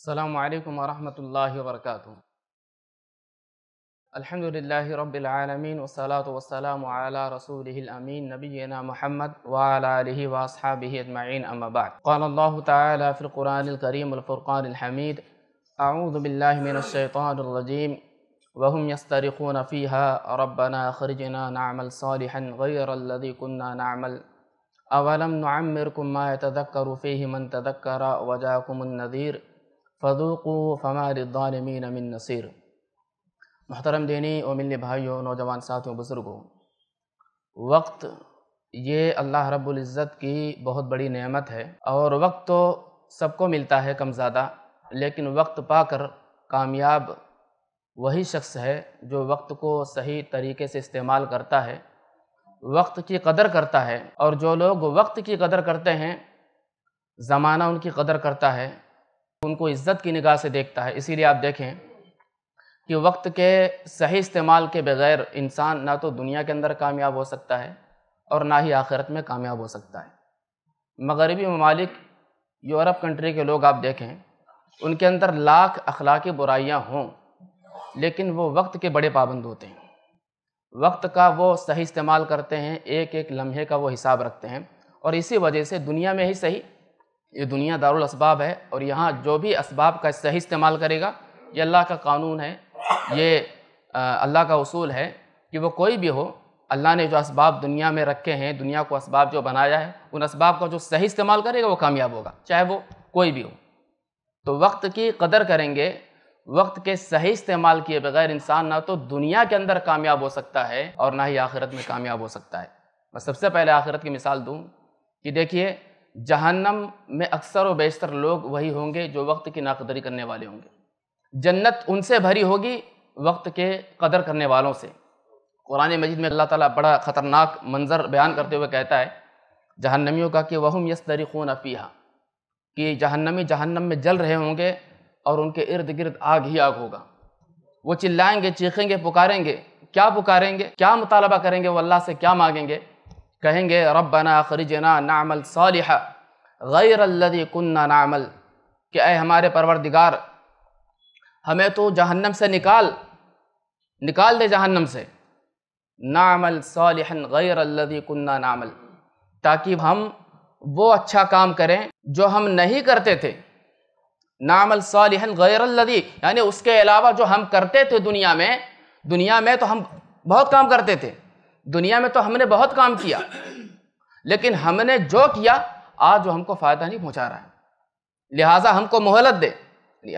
السلام عليكم ورحمة الله وبركاته الحمد لله رب العالمين والصلاة والسلام على رسوله الأمين نبينا محمد وعلى آله وأصحابه أجمعين أما بعد قال الله تعالى في القرآن الكريم الفرقان الحميد أعوذ بالله من الشيطان الرجيم وهم يسترقون فيها ربنا أخرجنا نعمل صالحا غير الذي كنا نعمل أولم نعمركم ما يتذكر فيه من تذكر وجاءكم النذير फ़रूक़ फ़मारदानमीन अमिन नसीर महतरम दीनी और मिल्ली भाइयों नौजवान साथियों बुज़ुर्गों वक्त ये अल्लाह रब्ज़त की बहुत बड़ी नेमत है और वक्त तो सबको मिलता है कम ज़्यादा लेकिन वक्त पाकर कामयाब वही शख्स है जो वक्त को सही तरीके से इस्तेमाल करता है वक्त की कदर करता है और जो लोग वक्त की कदर करते हैं ज़माना उनकी कदर करता है उनको इज़्ज़त की निगाह से देखता है इसीलिए आप देखें कि वक्त के सही इस्तेमाल के बगैर इंसान ना तो दुनिया के अंदर कामयाब हो सकता है और ना ही आखिरत में कामयाब हो सकता है मगरबी ममालिक यूरोप कंट्री के लोग आप देखें उनके अंदर लाख अखलाकी बुराइयाँ हों लेकिन वो वक्त के बड़े पाबंद होते हैं वक्त का वो सही इस्तेमाल करते हैं एक एक लम्हे का वो हिसाब रखते हैं और इसी वजह से दुनिया में ही सही ये दुनिया दारुल असबाब है और यहाँ जो भी इसबाब का सही इस्तेमाल करेगा ये अल्लाह का कानून है ये अल्लाह का असूल है कि वो कोई भी हो अल्लाह ने जो इसबाब दुनिया में रखे हैं दुनिया को इसबाब जो बनाया है उन इसबाब का जो सही इस्तेमाल करेगा वो कामयाब होगा चाहे वो कोई भी हो तो वक्त की कदर करेंगे वक्त के सही इस्तेमाल किए बगैर इंसान ना तो दुनिया के अंदर कामयाब हो सकता है और ना ही आखिरत में कामयाब हो सकता है मैं सबसे पहले आखिरत की मिसाल दूँ कि देखिए जहन्नम में अक्सर व बेशतर लोग वही होंगे जो वक्त की नाकदरी करने वाले होंगे जन्नत उनसे भरी होगी वक्त के कदर करने वालों से कुरान मजिद में अल्लाह ताला बड़ा ख़तरनाक मंज़र बयान करते हुए कहता है जहन्नमियों का कि वहम यस तरीक़ून अफ़ीहा कि जहन्नमी जहन्नम में जल रहे होंगे और उनके इर्द गिर्द आग ही आग होगा वो चिल्लाएंगे चीखेंगे पुकारेंगे क्या पुकारेंगे क्या मुतालबा करेंगे वो अल्लाह से क्या मांगेंगे कहेंगे रब्बना खरीजना नामल सालिहा गैर अल्लदी कन्ना नामल कि अय हमारे परवरदिगार हमें तो जहन्नम से निकाल निकाल दे जहन्नम से नामल सालिहन गैर अल्लदी कन्ना नामल ताकि हम वो अच्छा काम करें जो हम नहीं करते थे नामल सालिहन गैर अल्लदी यानी उसके अलावा जो हम करते थे दुनिया में दुनिया में तो हम बहुत काम करते थे दुनिया में तो हमने बहुत काम किया लेकिन हमने जो किया आज वो हमको फ़ायदा नहीं पहुंचा रहा है लिहाजा हमको मोहलत दे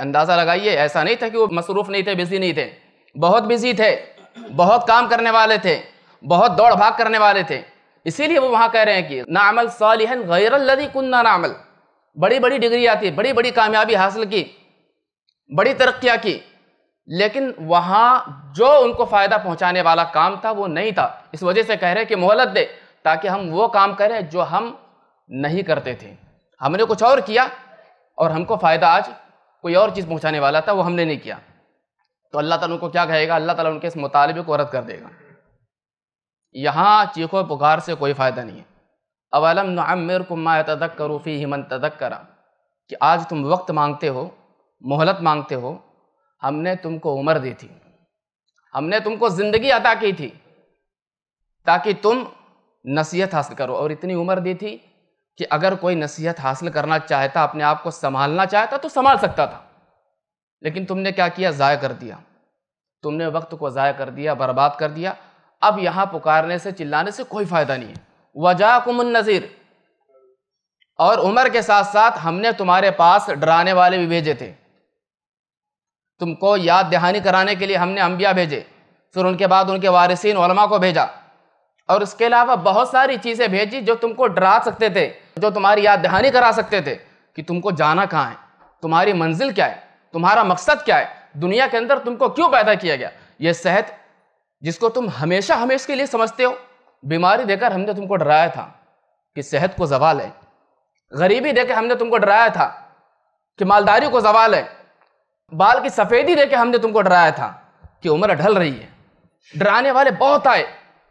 अंदाज़ा लगाइए ऐसा नहीं था कि वो मसरूफ़ नहीं थे बिज़ी नहीं थे बहुत बिज़ी थे बहुत काम करने वाले थे बहुत दौड़ भाग करने वाले थे इसीलिए वो वहाँ कह रहे हैं कि नामल सालिहन गैरल्लदी कुन्ना नामल बड़ी बड़ी डिग्री आती बड़ी बड़ी कामयाबी हासिल की बड़ी तरक्या की लेकिन वहाँ जो उनको फ़ायदा पहुँचाने वाला काम था वो नहीं था इस वजह से कह रहे कि मोहलत दे ताकि हम वो काम करें जो हम नहीं करते थे हमने कुछ और किया और हमको फ़ायदा आज कोई और चीज़ पहुँचाने वाला था वो हमने नहीं किया तो अल्लाह ताला उनको क्या कहेगा अल्लाह ताला उनके इस मुतालबे को रद्द कर देगा यहाँ चीखो पुकार से कोई फ़ायदा नहीं है अवलम नमर कुमा तदक करूफ़ी हिमन तदक करा कि आज तुम वक्त मांगते हो मोहलत मांगते हो हमने तुमको उम्र दी थी हमने तुमको ज़िंदगी अदा की थी ताकि तुम नसीहत हासिल करो और इतनी उम्र दी थी कि अगर कोई नसीहत हासिल करना चाहता अपने आप को संभालना चाहता तो संभाल सकता था लेकिन तुमने क्या किया ज़ाय कर दिया तुमने वक्त को ज़ाय कर दिया बर्बाद कर दिया अब यहाँ पुकारने से चिल्लाने से कोई फ़ायदा नहीं है वजाकुमन नज़ीर और उम्र के साथ साथ हमने तुम्हारे पास डराने वाले भी भेजे थे तुमको याद दहानी कराने के लिए हमने अम्बिया भेजे फिर उनके बाद उनके वारिसन वलमा को भेजा और इसके अलावा बहुत सारी चीज़ें भेजी जो तुमको डरा सकते थे जो तुम्हारी याद दहानी करा सकते थे कि तुमको जाना कहाँ है तुम्हारी मंजिल क्या है तुम्हारा मकसद क्या है दुनिया के अंदर तुमको क्यों पैदा किया गया ये सेहत जिसको तुम हमेशा हमेशा के लिए समझते हो बीमारी देकर हमने तुमको डराया था कि सेहत को जवाल है गरीबी देकर हमने तुमको डराया था कि मालदारी को जवाल है बाल की सफ़ेदी देके हमने तुमको डराया था कि उम्र ढल रही है डराने वाले बहुत आए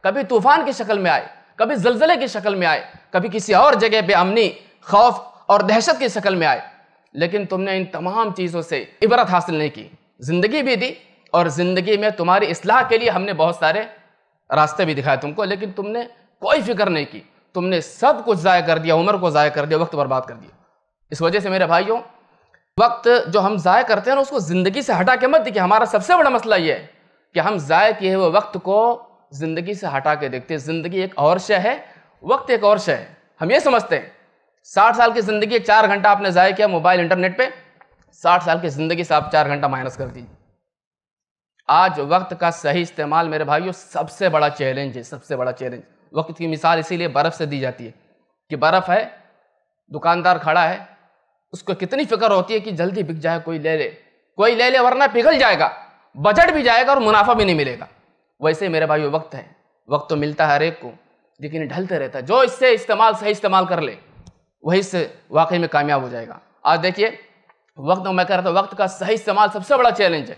कभी तूफान की शक्ल में आए कभी जलजले की शक्ल में आए कभी किसी और जगह पे अमनी खौफ और दहशत की शक्ल में आए लेकिन तुमने इन तमाम चीज़ों से इबरत हासिल नहीं की ज़िंदगी भी दी और ज़िंदगी में तुम्हारी असलाह के लिए हमने बहुत सारे रास्ते भी दिखाए तुमको लेकिन तुमने कोई फिक्र नहीं की तुमने सब कुछ ज़ाया कर दिया उम्र को ज़ाया कर दिया वक्त बर्बाद कर दिया इस वजह से मेरे भाइयों वक्त जो हम ज़ाय करते हैं ना उसको ज़िंदगी से हटा के मत देखिए हमारा सबसे बड़ा मसला ये है कि हम ज़ाय किए हुए वक्त को ज़िंदगी से हटा के देखते हैं ज़िंदगी एक और शय है वक्त एक और शय है हम ये समझते हैं साठ साल की ज़िंदगी चार घंटा आपने ज़ाय किया मोबाइल इंटरनेट पर साठ साल की ज़िंदगी से आप चार घंटा माइनस कर दीजिए आज वक्त का सही इस्तेमाल मेरे भाइयों सबसे बड़ा चैलेंज है सबसे बड़ा चैलेंज वक्त की मिसाल इसीलिए बर्फ़ से दी जाती है कि बर्फ़ है दुकानदार खड़ा है उसको कितनी फिक्र होती है कि जल्दी बिक जाए कोई ले ले कोई ले ले वरना पिघल जाएगा बजट भी जाएगा और मुनाफा भी नहीं मिलेगा वैसे मेरे भाई वक्त है वक्त तो मिलता है हर एक को लेकिन ढलते रहता है जो इससे इस्तेमाल सही इस्तेमाल कर ले वही से वाकई में कामयाब हो जाएगा आज देखिए वक्त मैं कह रहा था वक्त का सही इस्तेमाल सबसे बड़ा चैलेंज है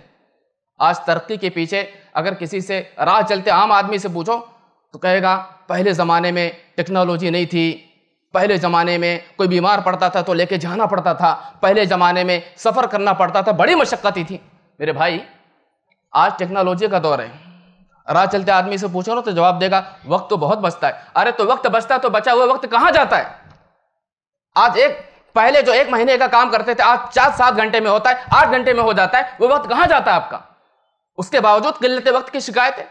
आज तरक्की के पीछे अगर किसी से राह चलते आम आदमी से पूछो तो कहेगा पहले ज़माने में टेक्नोलॉजी नहीं थी पहले ज़माने में कोई बीमार पड़ता था तो लेके जाना पड़ता था पहले ज़माने में सफ़र करना पड़ता था बड़ी मशक्क़तें थी मेरे भाई आज टेक्नोलॉजी का दौर है राह चलते आदमी से पूछो ना तो जवाब देगा वक्त तो बहुत बचता है अरे तो वक्त बचता है तो बचा हुआ वक्त कहाँ जाता है आज एक पहले जो एक महीने का काम करते थे आज चार सात घंटे में होता है आठ घंटे में हो जाता है वो वक्त कहाँ जाता है आपका उसके बावजूद किल्लत वक्त की शिकायत है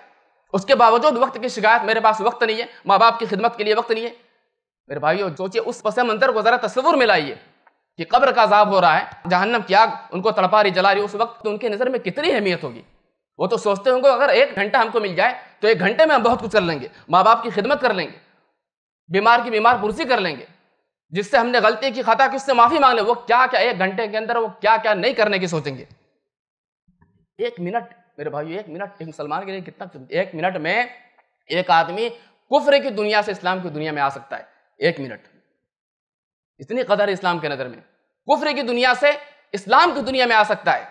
उसके बावजूद वक्त की शिकायत मेरे पास वक्त नहीं है माँ बाप की खिदमत के लिए वक्त नहीं है मेरे भाइयों सोचिए उस पस मंदिर को ज़रा तस्वुर में लाइए कि कब्र का अजाब हो रहा है जहन्नम की आग उनको तड़पा रही जला रही उस वक्त तो उनकी नज़र में कितनी अहमियत होगी वो तो सोचते होंगे अगर एक घंटा हमको मिल जाए तो एक घंटे में हम बहुत कुछ कर लेंगे माँ बाप की खिदमत कर लेंगे बीमार की बीमार पुरसी कर लेंगे जिससे हमने गलती की खाता कि उससे माफ़ी मांग ले वो क्या क्या एक घंटे के अंदर वो क्या क्या नहीं करने की सोचेंगे एक मिनट मेरे भाई एक मिनट एक मुसलमान के लिए कितना एक मिनट में एक आदमी कुफरे की दुनिया से इस्लाम की दुनिया में आ सकता है एक मिनट इतनी कदर इस्लाम के नज़र में कुफर की दुनिया से इस्लाम की दुनिया में आ सकता है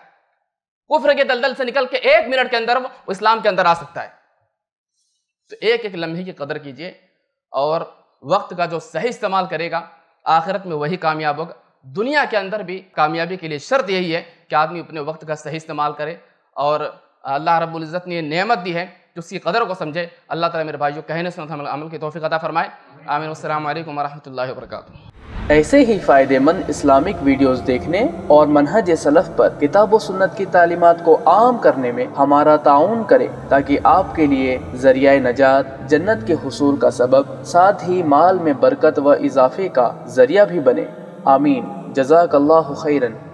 कुफर के दलदल से निकल के एक मिनट के अंदर वो इस्लाम के अंदर आ सकता है तो एक एक लम्हे की कदर कीजिए और वक्त का जो सही इस्तेमाल करेगा आखिरत में वही कामयाब होगा दुनिया के अंदर भी कामयाबी के लिए शर्त यही है कि आदमी अपने वक्त का सही इस्तेमाल करे और अल्लाह रब्बुल इज़्ज़त ने नियमत दी है जो उसकी कदर को समझे अल्लाह ताला मेरे भाई जो कहने सुना था अमल की तोफ़ी अदा फरमाए आमिर अल्लाम वरहमल वरक ऐसे ही फ़ायदेमंद इस्लामिक वीडियोस देखने और मनहज सलफ़ पर किताब सुन्नत की तालीमत को आम करने में हमारा ताउन करें ताकि आपके लिए जरिया नजात जन्नत के हसूल का सबब साथ ही माल में बरकत व इजाफे का जरिया भी बने आमीन जजाक खैरन